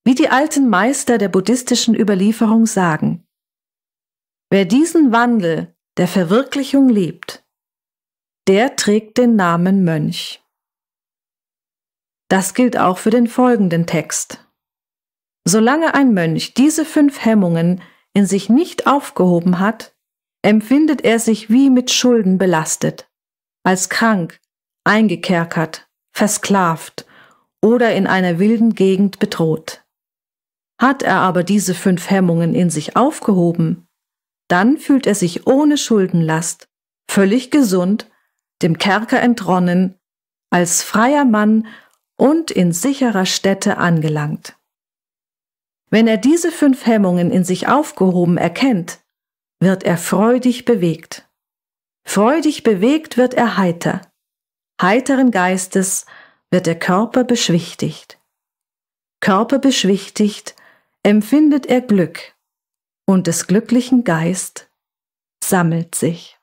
Wie die alten Meister der buddhistischen Überlieferung sagen, wer diesen Wandel der Verwirklichung lebt, der trägt den Namen Mönch. Das gilt auch für den folgenden Text. Solange ein Mönch diese fünf Hemmungen in sich nicht aufgehoben hat, empfindet er sich wie mit Schulden belastet, als krank, eingekerkert, versklavt oder in einer wilden Gegend bedroht. Hat er aber diese fünf Hemmungen in sich aufgehoben, dann fühlt er sich ohne Schuldenlast, völlig gesund, dem Kerker entronnen, als freier Mann und in sicherer Stätte angelangt. Wenn er diese fünf Hemmungen in sich aufgehoben erkennt, wird er freudig bewegt. Freudig bewegt wird er heiter. Heiteren Geistes wird der Körper beschwichtigt. Körper beschwichtigt empfindet er Glück und des glücklichen Geist sammelt sich.